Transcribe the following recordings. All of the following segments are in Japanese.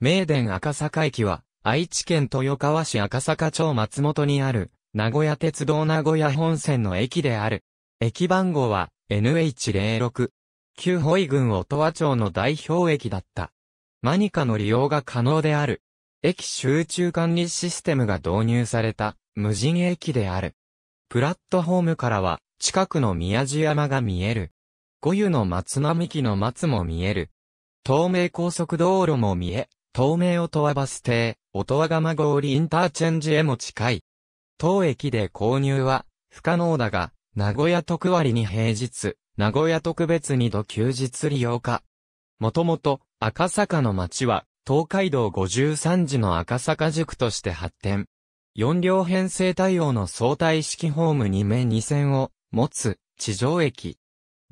名電赤坂駅は、愛知県豊川市赤坂町松本にある、名古屋鉄道名古屋本線の駅である。駅番号は、NH06。旧保井郡音羽町の代表駅だった。マニカの利用が可能である。駅集中管理システムが導入された、無人駅である。プラットホームからは、近くの宮地山が見える。五湯の松並木の松も見える。東名高速道路も見え、東名音羽バス停、音羽釜郡インターチェンジへも近い。当駅で購入は不可能だが、名古屋特割に平日、名古屋特別に度休日利用か。もともと赤坂の街は東海道53時の赤坂塾として発展。4両編成対応の相対式ホーム2面2線を持つ地上駅。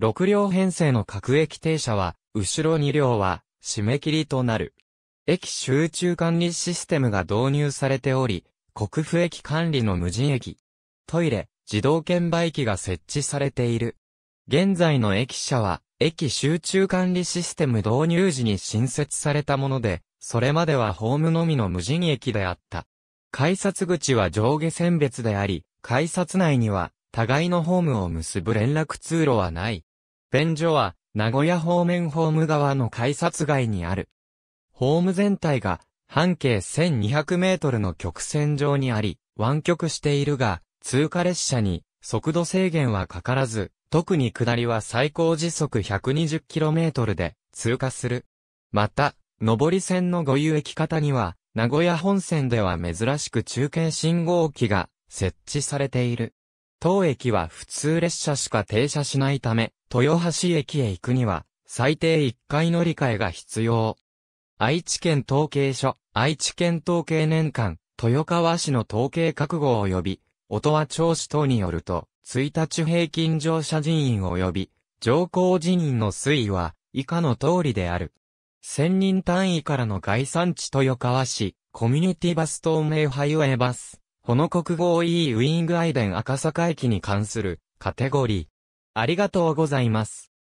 6両編成の各駅停車は、後ろ2両は締め切りとなる。駅集中管理システムが導入されており、国府駅管理の無人駅、トイレ、自動券売機が設置されている。現在の駅舎は、駅集中管理システム導入時に新設されたもので、それまではホームのみの無人駅であった。改札口は上下線別であり、改札内には、互いのホームを結ぶ連絡通路はない。便所は、名古屋方面ホーム側の改札外にある。ホーム全体が半径1200メートルの曲線上にあり、湾曲しているが、通過列車に速度制限はかからず、特に下りは最高時速 120km で通過する。また、上り線のご遊駅方には、名古屋本線では珍しく中継信号機が設置されている。当駅は普通列車しか停車しないため、豊橋駅へ行くには、最低1回乗り換えが必要。愛知県統計所、愛知県統計年間、豊川市の統計覚悟及び、音羽町市等によると、1日平均乗車人員及び、乗降人員の推移は、以下の通りである。1000人単位からの概算地豊川市、コミュニティバス東名ハイウェイバス、ほの国語 E ウィングアイデン赤坂駅に関するカテゴリー。ありがとうございます。